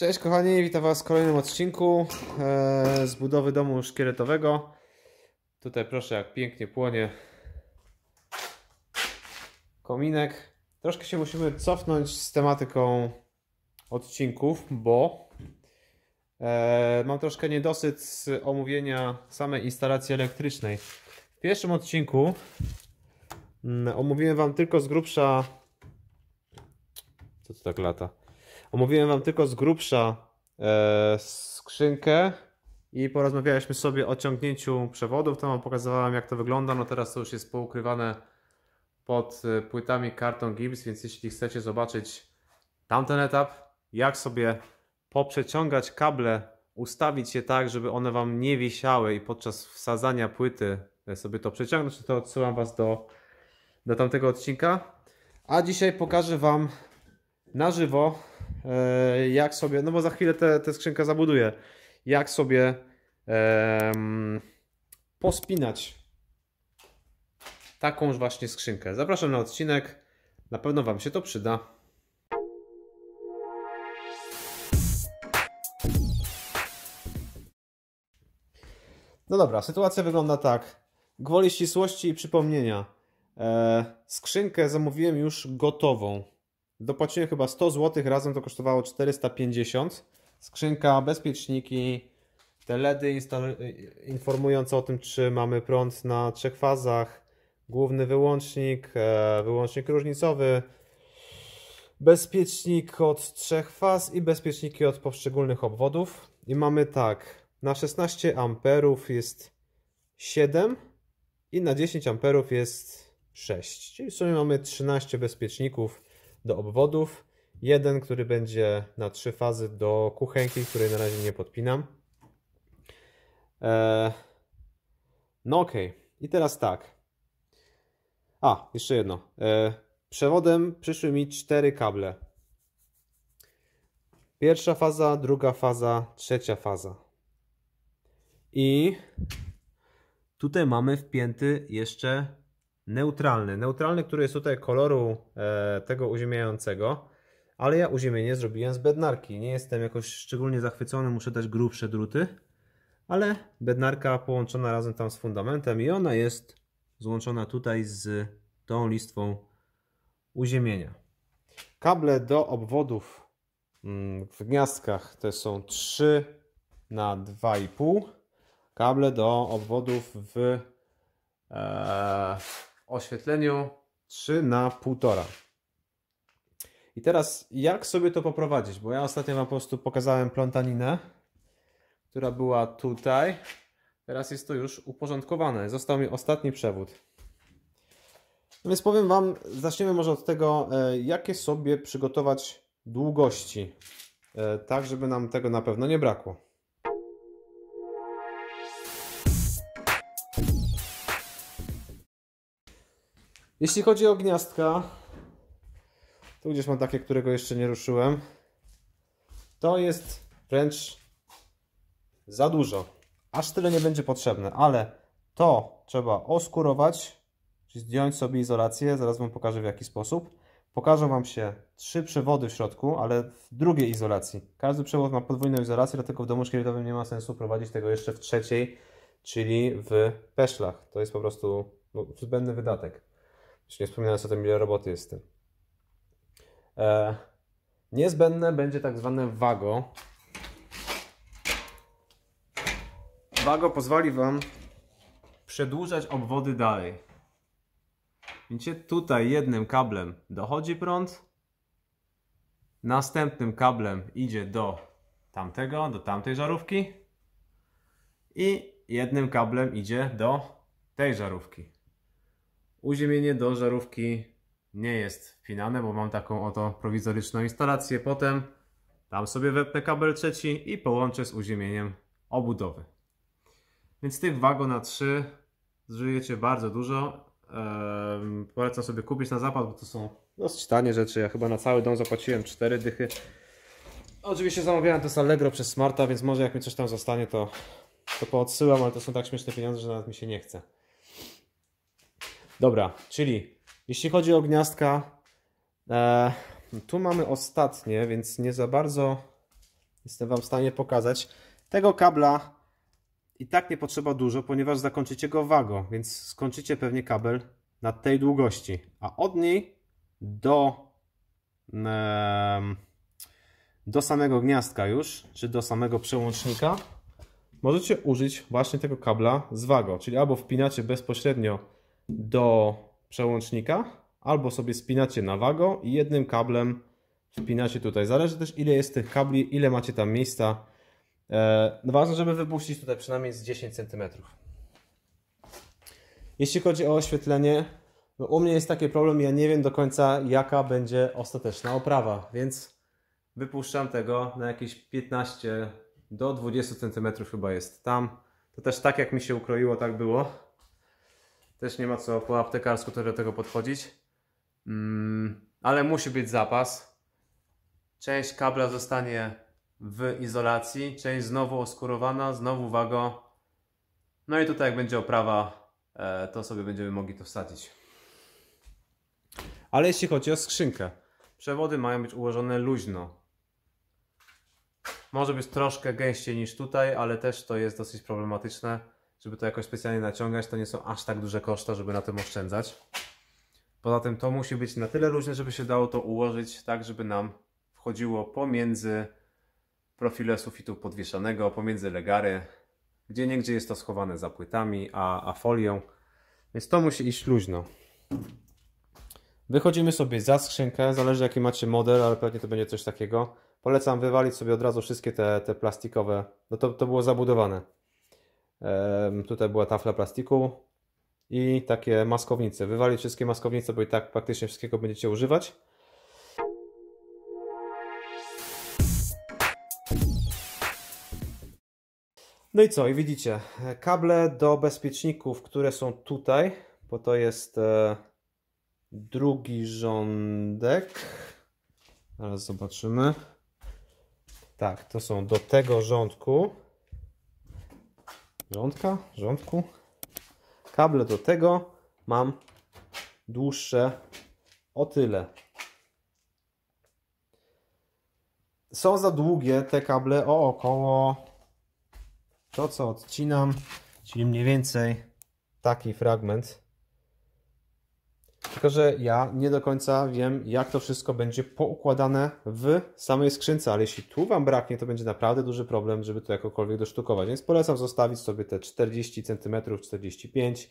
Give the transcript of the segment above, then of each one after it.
Cześć kochani, witam Was w kolejnym odcinku e, z budowy domu szkieletowego. Tutaj proszę jak pięknie płonie kominek. Troszkę się musimy cofnąć z tematyką odcinków, bo e, mam troszkę niedosyt z omówienia samej instalacji elektrycznej. W pierwszym odcinku mm, omówiłem Wam tylko z grubsza co to tak lata? Omówiłem wam tylko z grubsza e, skrzynkę i porozmawialiśmy sobie o ciągnięciu przewodów. Tam wam pokazywałem jak to wygląda. No teraz to już jest poukrywane pod e, płytami karton Gibbs, więc jeśli chcecie zobaczyć tamten etap, jak sobie poprzeciągać kable, ustawić je tak, żeby one wam nie wisiały i podczas wsadzania płyty e, sobie to przeciągnąć, to odsyłam was do, do tamtego odcinka. A dzisiaj pokażę wam na żywo E, jak sobie, no bo za chwilę tę skrzynkę zabuduję, jak sobie um, pospinać takąż właśnie skrzynkę. Zapraszam na odcinek, na pewno Wam się to przyda. No dobra, sytuacja wygląda tak. Gwoli ścisłości i przypomnienia. Eee, skrzynkę zamówiłem już gotową. Dopłaciłem chyba 100 zł, razem to kosztowało 450. Skrzynka, bezpieczniki, teledy informujące o tym, czy mamy prąd na trzech fazach, główny wyłącznik, e, wyłącznik różnicowy, bezpiecznik od trzech faz i bezpieczniki od poszczególnych obwodów. I mamy tak, na 16 amperów jest 7 i na 10 amperów jest 6. Czyli w sumie mamy 13 bezpieczników do obwodów, jeden, który będzie na trzy fazy do kuchenki, której na razie nie podpinam. E, no ok, i teraz tak. A, jeszcze jedno. E, przewodem przyszły mi cztery kable. Pierwsza faza, druga faza, trzecia faza. I tutaj mamy wpięty jeszcze neutralny. Neutralny, który jest tutaj koloru e, tego uziemiającego, ale ja uziemienie zrobiłem z bednarki. Nie jestem jakoś szczególnie zachwycony, muszę dać grubsze druty, ale bednarka połączona razem tam z fundamentem i ona jest złączona tutaj z tą listwą uziemienia. Kable do obwodów mm, w gniazdkach to są 3 na 2,5. Kable do obwodów w e, oświetleniu. 3 na 1,5. I teraz jak sobie to poprowadzić? Bo ja ostatnio Wam po prostu pokazałem plątaninę, która była tutaj. Teraz jest to już uporządkowane. Został mi ostatni przewód. No więc powiem Wam, zaczniemy może od tego, e, jakie sobie przygotować długości, e, tak żeby nam tego na pewno nie brakło. Jeśli chodzi o gniazdka, tu gdzieś mam takie, którego jeszcze nie ruszyłem. To jest wręcz za dużo. Aż tyle nie będzie potrzebne, ale to trzeba oskurować, czyli zdjąć sobie izolację. Zaraz Wam pokażę w jaki sposób. Pokażę Wam się trzy przewody w środku, ale w drugiej izolacji. Każdy przewód ma podwójną izolację, dlatego w domu szkieletowym nie ma sensu prowadzić tego jeszcze w trzeciej, czyli w peszlach. To jest po prostu no, zbędny wydatek. Już nie wspominając o tym, ile roboty jest z tym. E, niezbędne będzie tak zwane wago. Wago pozwoli Wam przedłużać obwody dalej. Widzicie, tutaj jednym kablem dochodzi prąd, następnym kablem idzie do tamtego, do tamtej żarówki i jednym kablem idzie do tej żarówki. Uziemienie do żarówki nie jest finalne, bo mam taką oto prowizoryczną instalację. Potem tam sobie wepnę kabel trzeci i połączę z uziemieniem obudowy. Więc tych wago na 3 zżyjecie bardzo dużo. Eee, polecam sobie kupić na zapas, bo to są dosyć tanie rzeczy. Ja chyba na cały dom zapłaciłem 4 dychy. Oczywiście zamawiałem to z Allegro przez Smarta, więc może jak mi coś tam zostanie, to, to poodsyłam, ale to są tak śmieszne pieniądze, że nawet mi się nie chce. Dobra, czyli jeśli chodzi o gniazdka, e, tu mamy ostatnie, więc nie za bardzo jestem Wam w stanie pokazać. Tego kabla i tak nie potrzeba dużo, ponieważ zakończycie go wago, więc skończycie pewnie kabel na tej długości, a od niej do, e, do samego gniazdka już, czy do samego przełącznika możecie użyć właśnie tego kabla z wago, czyli albo wpinacie bezpośrednio do przełącznika, albo sobie spinacie na wago i jednym kablem wpinacie tutaj. Zależy też ile jest tych kabli, ile macie tam miejsca. No ważne, żeby wypuścić tutaj przynajmniej z 10 cm. Jeśli chodzi o oświetlenie, no u mnie jest taki problem, ja nie wiem do końca jaka będzie ostateczna oprawa, więc wypuszczam tego na jakieś 15 do 20 cm chyba jest tam. To też tak jak mi się ukroiło, tak było. Też nie ma co po aptekarsku do tego podchodzić. Mm, ale musi być zapas. Część kabla zostanie w izolacji, część znowu oskurowana, znowu wago. No i tutaj jak będzie oprawa, e, to sobie będziemy mogli to wsadzić. Ale jeśli chodzi o skrzynkę, przewody mają być ułożone luźno. Może być troszkę gęściej niż tutaj, ale też to jest dosyć problematyczne żeby to jakoś specjalnie naciągać, to nie są aż tak duże koszta, żeby na tym oszczędzać. Poza tym to musi być na tyle luźne, żeby się dało to ułożyć tak, żeby nam wchodziło pomiędzy profile sufitu podwieszanego, pomiędzy legary. Gdzie niegdzie jest to schowane za płytami, a, a folią. Więc to musi iść luźno. Wychodzimy sobie za skrzynkę, zależy jaki macie model, ale pewnie to będzie coś takiego. Polecam wywalić sobie od razu wszystkie te, te plastikowe, no to, to było zabudowane. Tutaj była tafla plastiku i takie maskownice. Wywalić wszystkie maskownice, bo i tak praktycznie wszystkiego będziecie używać. No i co? I widzicie, kable do bezpieczników, które są tutaj, bo to jest e, drugi rządek. Zaraz zobaczymy. Tak, to są do tego rządku. Rządka? Rządku? Kable do tego mam dłuższe o tyle. Są za długie te kable o około to co odcinam, czyli mniej więcej taki fragment tylko, że ja nie do końca wiem, jak to wszystko będzie poukładane w samej skrzynce, ale jeśli tu Wam braknie, to będzie naprawdę duży problem, żeby to jakokolwiek dosztukować. Więc polecam zostawić sobie te 40 cm, 45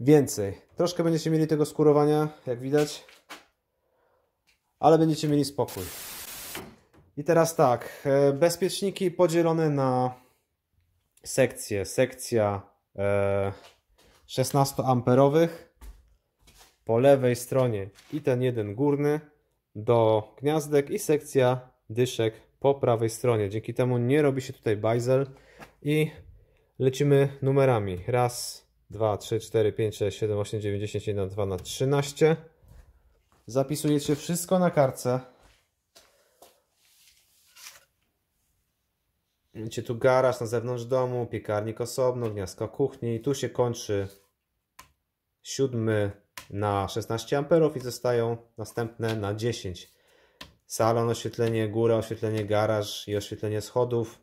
więcej. Troszkę będziecie mieli tego skórowania, jak widać, ale będziecie mieli spokój. I teraz tak, e, bezpieczniki podzielone na sekcje. Sekcja 16 e, amperowych po lewej stronie i ten jeden górny do gniazdek i sekcja dyszek po prawej stronie. Dzięki temu nie robi się tutaj bajzel i lecimy numerami. Raz, dwa, trzy, cztery, pięć, sześć, siedem, osiem, dziewięć, dziesięć, jeden, dwa na trzynaście. Zapisujecie wszystko na kartce. Widzicie tu garaż na zewnątrz domu, piekarnik osobno, gniazdko kuchni tu się kończy siódmy na 16 amperów i zostają następne na 10. Salon, oświetlenie góry, oświetlenie garaż i oświetlenie schodów.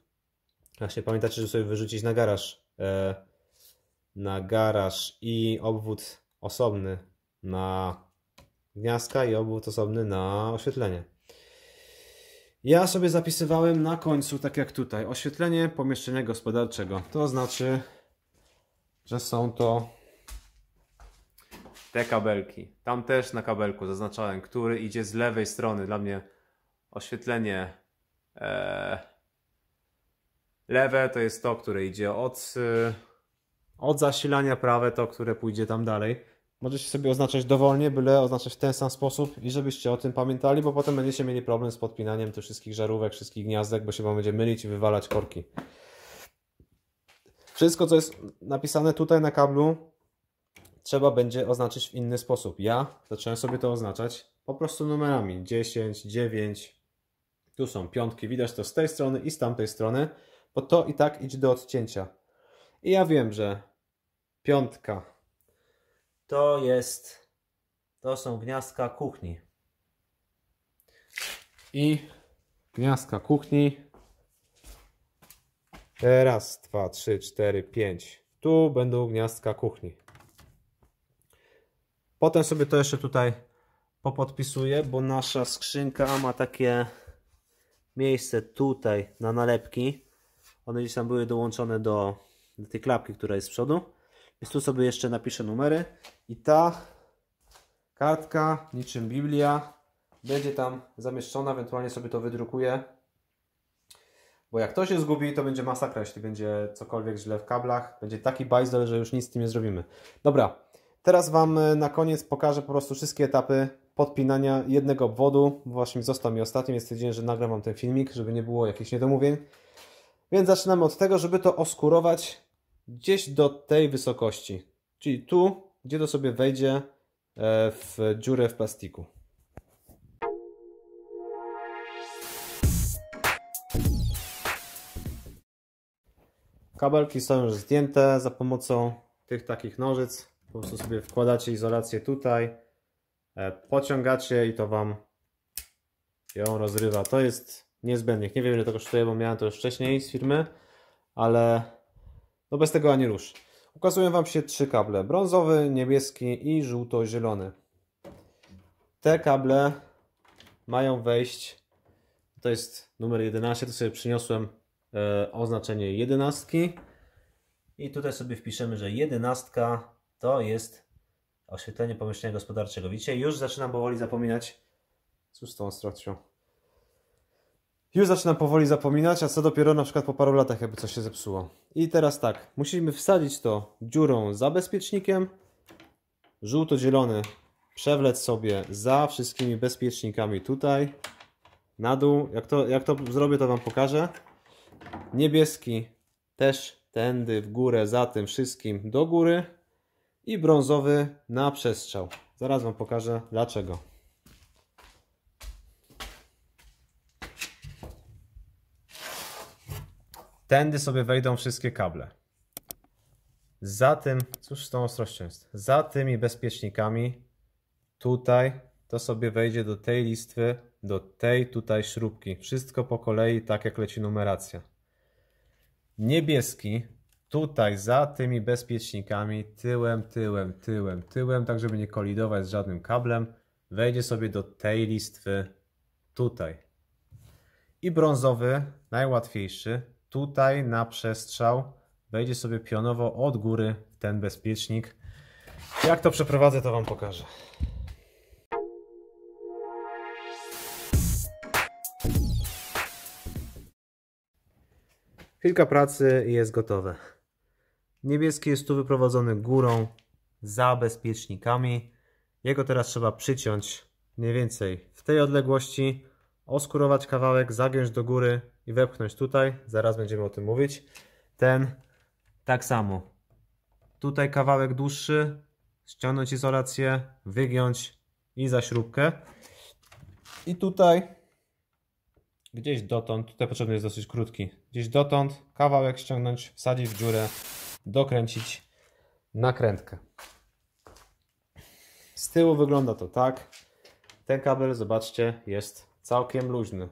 Właśnie pamiętacie, żeby sobie wyrzucić na garaż. E, na garaż i obwód osobny na gniazda i obwód osobny na oświetlenie. Ja sobie zapisywałem na końcu, tak jak tutaj, oświetlenie pomieszczenia gospodarczego. To znaczy, że są to te kabelki. Tam też na kabelku zaznaczałem, który idzie z lewej strony. Dla mnie oświetlenie e, lewe to jest to, które idzie od, y, od zasilania, prawe to, które pójdzie tam dalej. Możecie sobie oznaczać dowolnie, byle oznaczać w ten sam sposób i żebyście o tym pamiętali, bo potem będziecie mieli problem z podpinaniem tych wszystkich żarówek, wszystkich gniazdek, bo się wam będzie mylić i wywalać korki. Wszystko, co jest napisane tutaj na kablu, trzeba będzie oznaczyć w inny sposób. Ja zacząłem sobie to oznaczać po prostu numerami 10, 9. Tu są piątki, widać to z tej strony i z tamtej strony, bo to i tak idzie do odcięcia. I ja wiem, że piątka to jest to są gniazdka kuchni. I gniazdka kuchni Raz, dwa, trzy, cztery, pięć. Tu będą gniazdka kuchni. Potem sobie to jeszcze tutaj popodpisuję, bo nasza skrzynka ma takie miejsce tutaj na nalepki. One gdzieś tam były dołączone do, do tej klapki, która jest z przodu. Więc tu sobie jeszcze napiszę numery i ta kartka, niczym Biblia, będzie tam zamieszczona, ewentualnie sobie to wydrukuję. Bo jak to się zgubi, to będzie masakra, jeśli będzie cokolwiek źle w kablach. Będzie taki bajzel, że już nic z tym nie zrobimy. Dobra, Teraz Wam e, na koniec pokażę po prostu wszystkie etapy podpinania jednego obwodu. Właśnie został mi ostatni, więc stwierdziłem, że nagram Wam ten filmik, żeby nie było jakichś niedomówień. Więc zaczynamy od tego, żeby to oskurować gdzieś do tej wysokości. Czyli tu, gdzie to sobie wejdzie e, w dziurę w plastiku. Kabelki są już zdjęte za pomocą tych takich nożyc. Po prostu sobie wkładacie izolację tutaj, e, pociągacie i to Wam ją rozrywa. To jest niezbędnik. Nie wiem ile to kosztuje, bo miałem to już wcześniej z firmy, ale no bez tego ani rusz. Ukazują Wam się trzy kable. Brązowy, niebieski i żółto-zielony. Te kable mają wejść, to jest numer 11, to sobie przyniosłem e, oznaczenie 11 i tutaj sobie wpiszemy, że 11 to jest oświetlenie pomieszczenia gospodarczego. Widzicie, już zaczynam powoli zapominać. Cóż z tą ostrością. Już zaczynam powoli zapominać, a co dopiero na przykład po paru latach, jakby coś się zepsuło. I teraz tak, musimy wsadzić to dziurą za bezpiecznikiem, żółto-zielony przewlec sobie za wszystkimi bezpiecznikami tutaj, na dół. Jak to, jak to zrobię, to Wam pokażę. Niebieski też tędy w górę, za tym wszystkim do góry i brązowy na przestrzał. Zaraz Wam pokażę dlaczego. Tędy sobie wejdą wszystkie kable. Za tym, cóż z tą ostrością jest, za tymi bezpiecznikami tutaj to sobie wejdzie do tej listwy, do tej tutaj śrubki. Wszystko po kolei, tak jak leci numeracja. Niebieski tutaj za tymi bezpiecznikami, tyłem, tyłem, tyłem, tyłem, tak żeby nie kolidować z żadnym kablem, wejdzie sobie do tej listwy tutaj. I brązowy, najłatwiejszy, tutaj na przestrzał wejdzie sobie pionowo od góry w ten bezpiecznik. Jak to przeprowadzę, to Wam pokażę. Kilka pracy i jest gotowe. Niebieski jest tu wyprowadzony górą za bezpiecznikami. Jego teraz trzeba przyciąć mniej więcej w tej odległości, oskurować kawałek, zagiąć do góry i wepchnąć tutaj. Zaraz będziemy o tym mówić. Ten tak samo. Tutaj kawałek dłuższy, ściągnąć izolację, wygiąć i za śrubkę. I tutaj gdzieś dotąd, tutaj potrzebny jest dosyć krótki, gdzieś dotąd kawałek ściągnąć, wsadzić w dziurę, dokręcić nakrętkę. Z tyłu wygląda to tak. Ten kabel, zobaczcie, jest całkiem luźny.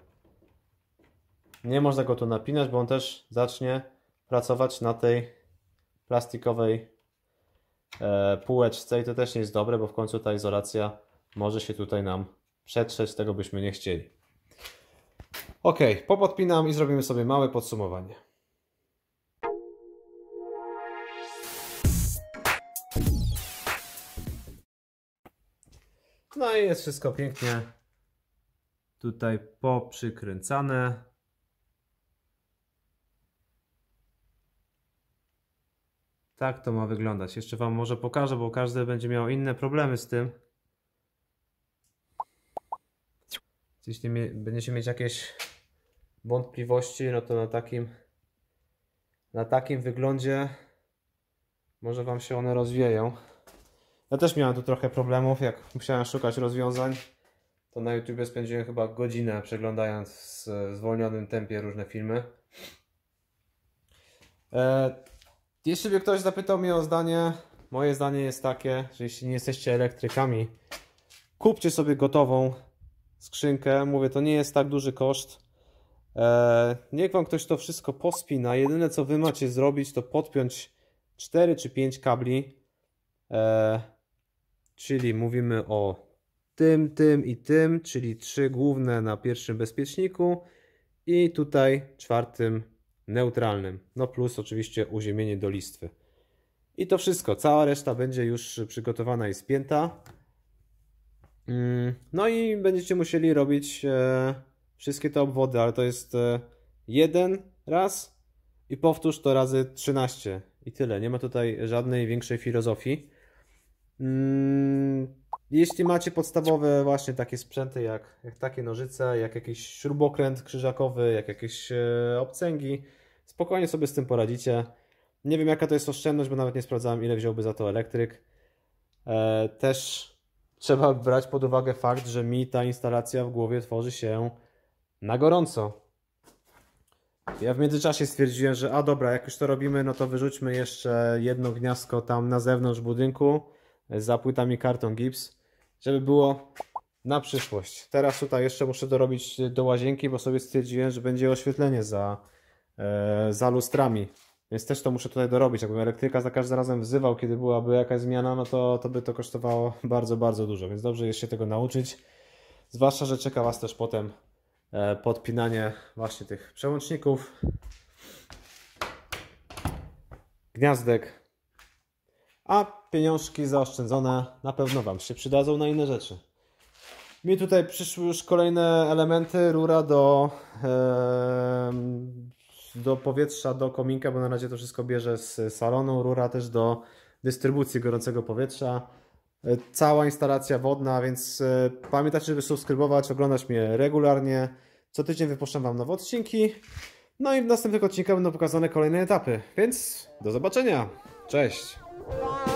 Nie można go tu napinać, bo on też zacznie pracować na tej plastikowej e, półeczce i to też nie jest dobre, bo w końcu ta izolacja może się tutaj nam przetrzeć, tego byśmy nie chcieli. Ok, popodpinam i zrobimy sobie małe podsumowanie. No i jest wszystko pięknie tutaj poprzykręcane. Tak to ma wyglądać. Jeszcze Wam może pokażę, bo każdy będzie miał inne problemy z tym. Jeśli będziecie mieć jakieś wątpliwości, no to na takim na takim wyglądzie może Wam się one rozwieją. Ja też miałem tu trochę problemów, jak musiałem szukać rozwiązań. To na YouTube spędziłem chyba godzinę przeglądając w zwolnionym tempie różne filmy. E, jeśli by ktoś zapytał mnie o zdanie, moje zdanie jest takie, że jeśli nie jesteście elektrykami, kupcie sobie gotową skrzynkę. Mówię, to nie jest tak duży koszt. Eee, niech Wam ktoś to wszystko pospina. Jedyne co Wy macie zrobić to podpiąć 4 czy 5 kabli. E, Czyli mówimy o tym, tym i tym, czyli trzy główne na pierwszym bezpieczniku i tutaj czwartym neutralnym. No plus oczywiście uziemienie do listwy. I to wszystko. Cała reszta będzie już przygotowana i spięta. Mm, no i będziecie musieli robić e, wszystkie te obwody, ale to jest e, jeden raz i powtórz to razy 13 i tyle. Nie ma tutaj żadnej większej filozofii. Mm, jeśli macie podstawowe właśnie takie sprzęty, jak, jak takie nożyce, jak jakiś śrubokręt krzyżakowy, jak jakieś e, obcęgi, spokojnie sobie z tym poradzicie. Nie wiem jaka to jest oszczędność, bo nawet nie sprawdzałem ile wziąłby za to elektryk. E, też trzeba brać pod uwagę fakt, że mi ta instalacja w głowie tworzy się na gorąco. Ja w międzyczasie stwierdziłem, że a dobra, jak już to robimy, no to wyrzućmy jeszcze jedno gniazdko tam na zewnątrz budynku za płytami karton gips, żeby było na przyszłość. Teraz tutaj jeszcze muszę dorobić y, do łazienki, bo sobie stwierdziłem, że będzie oświetlenie za, e, za lustrami. Więc też to muszę tutaj dorobić. Jakbym elektryka za każdym razem wzywał, kiedy byłaby jakaś zmiana, no to, to by to kosztowało bardzo, bardzo dużo. Więc dobrze jest się tego nauczyć. Zwłaszcza, że czeka Was też potem e, podpinanie właśnie tych przełączników, gniazdek, a pieniążki zaoszczędzone na pewno Wam się przydadzą na inne rzeczy. Mi tutaj przyszły już kolejne elementy, rura do, do powietrza, do kominka, bo na razie to wszystko bierze z salonu, rura też do dystrybucji gorącego powietrza, e, cała instalacja wodna, więc e, pamiętajcie, żeby subskrybować, oglądać mnie regularnie. Co tydzień wypuszczam Wam nowe odcinki. No i w następnych odcinkach będą pokazane kolejne etapy, więc do zobaczenia. Cześć! Bye.